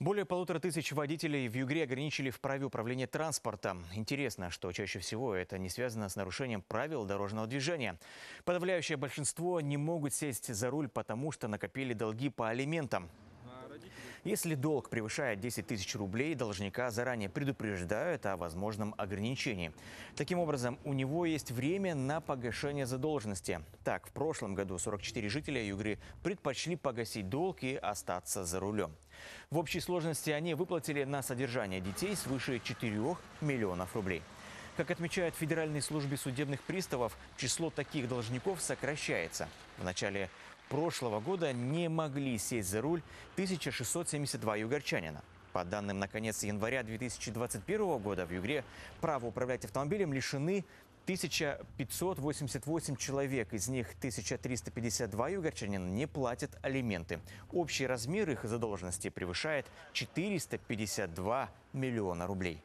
Более полутора тысяч водителей в Югре ограничили в праве управления транспортом. Интересно, что чаще всего это не связано с нарушением правил дорожного движения. Подавляющее большинство не могут сесть за руль, потому что накопили долги по алиментам. Если долг превышает 10 тысяч рублей, должника заранее предупреждают о возможном ограничении. Таким образом, у него есть время на погашение задолженности. Так, в прошлом году 44 жителя Югры предпочли погасить долг и остаться за рулем. В общей сложности они выплатили на содержание детей свыше 4 миллионов рублей. Как отмечают в Федеральной службе судебных приставов, число таких должников сокращается. В начале прошлого года не могли сесть за руль 1672 югорчанина. По данным на конец января 2021 года в Югре право управлять автомобилем лишены 1588 человек, из них 1352 югорчанин не платят алименты. Общий размер их задолженности превышает 452 миллиона рублей.